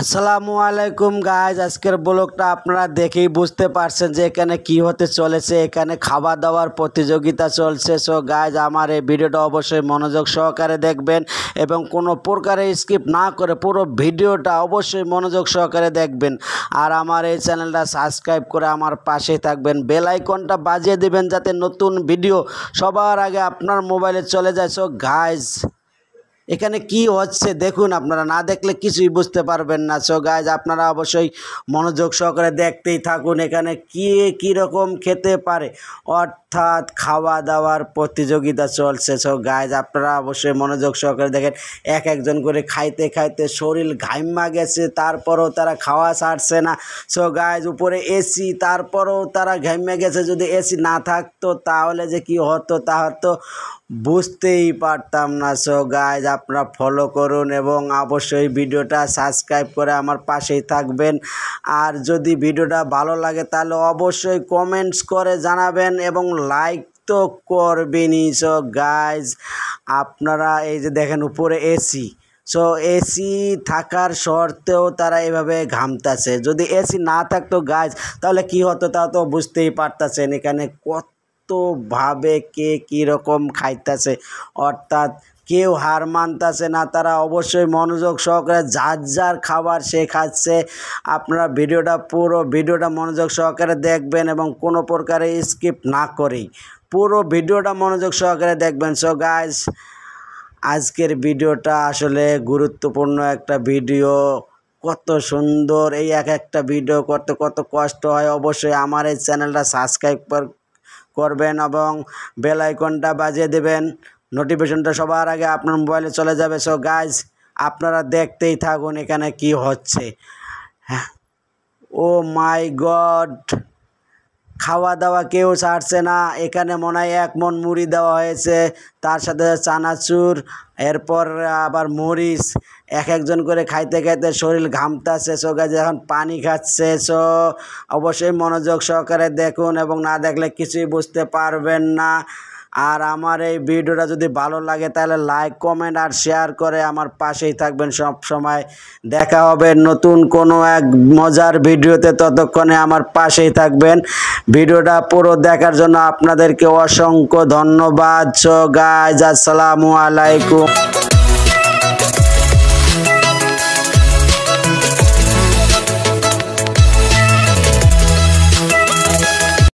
আসসালামু আলাইকুম গাইজ আজকের ব্লগটা আপনারা দেখেই বুঝতে পারছেন যে এখানে কি হতে চলেছে এখানে খাবার দাবার প্রতিযোগিতা চলছে সো গাইজ আমার এই ভিডিওটা অবশ্যই মনোযোগ সহকারে দেখবেন এবং কোনো প্রকারে স্কিপ না করে পুরো ভিডিওটা অবশ্যই মনোযোগ সহকারে দেখবেন আর আমার এই চ্যানেলটা সাবস্ক্রাইব করে আমার পাশে থাকবেন বেল আইকনটা বাজিয়ে দেবেন যাতে নতুন ভিডিও সবার আগে আপনার মোবাইলে চলে যায় সো গাইজ এখানে কি হচ্ছে দেখুন আপনারা না দেখলে কিছুই বুঝতে পারবেন না সো গাইজ আপনারা অবশ্যই মনোযোগ সহকারে দেখতেই থাকুন এখানে কি রকম খেতে পারে অর্থাৎ খাওয়া দাওয়ার প্রতিযোগিতা চলছে সো গাইজ আপনারা অবশ্যই মনোযোগ সহকারে দেখেন এক একজন করে খাইতে খাইতে শরীর ঘাইমা গেছে তারপরও তারা খাওয়া ছাড়ছে না সো গাইজ উপরে এসি তারপরও তারা ঘাইমে গেছে যদি এসি না থাকতো তাহলে যে কি হতো তা হতো বুঝতেই পারতাম না সো গাইজ আপনারা ফলো করুন এবং অবশ্যই ভিডিওটা সাবস্ক্রাইব করে আমার পাশেই থাকবেন আর যদি ভিডিওটা ভালো লাগে তাহলে অবশ্যই কমেন্টস করে জানাবেন এবং লাইক তো করবেনই সো গাইজ আপনারা এই যে দেখেন উপরে এসি সো এসি থাকার শর্তেও তারা এভাবে ঘামতাছে যদি এসি না থাকতো গাছ তাহলে কি হতো তা তো বুঝতেই পারতাছেন এখানে কতভাবে কে কীরকম খাইতাছে অর্থাৎ কেউ হার মানতেছে না তারা অবশ্যই মনোযোগ সহকারে যার যার খাবার সে খাচ্ছে আপনারা ভিডিওটা পুরো ভিডিওটা মনোযোগ সহকারে দেখবেন এবং কোনো প্রকারে স্কিপ না করেই পুরো ভিডিওটা মনোযোগ সহকারে দেখবেন সো গাইজ আজকের ভিডিওটা আসলে গুরুত্বপূর্ণ একটা ভিডিও কত সুন্দর এই এক একটা ভিডিও করতে কত কষ্ট হয় অবশ্যই আমার এই চ্যানেলটা সাবস্ক্রাইব করবেন এবং বেলাইকনটা বাজিয়ে দেবেন নোটিফিকেশনটা সবার আগে আপনার মোবাইলে চলে যাবে সো গাইজ আপনারা দেখতেই থাকুন এখানে কি হচ্ছে হ্যাঁ ও মাই গড খাওয়া দাওয়া কেউ ছাড়ছে না এখানে মনে হয় এক মন মুড়ি দেওয়া হয়েছে তার সাথে চানাচুর এরপর আবার মরিচ এক একজন করে খাইতে খাইতে শরীর ঘামতাছে সো গাছ এখন পানি খাচ্ছে সো অবশ্যই মনোযোগ সহকারে দেখুন এবং না দেখলে কিছুই বুঝতে পারবেন না আর আমার এই ভিডিওটা যদি ভালো লাগে তাহলে লাইক কমেন্ট আর শেয়ার করে আমার পাশেই থাকবেন সব সময় দেখা হবে নতুন কোনো এক মজার ভিডিওতে ততক্ষণে আমার পাশেই থাকবেন ভিডিওটা পুরো দেখার জন্য আপনাদেরকে অসংখ্য ধন্যবাদ সো গাইজ আসসালামু আলাইকুম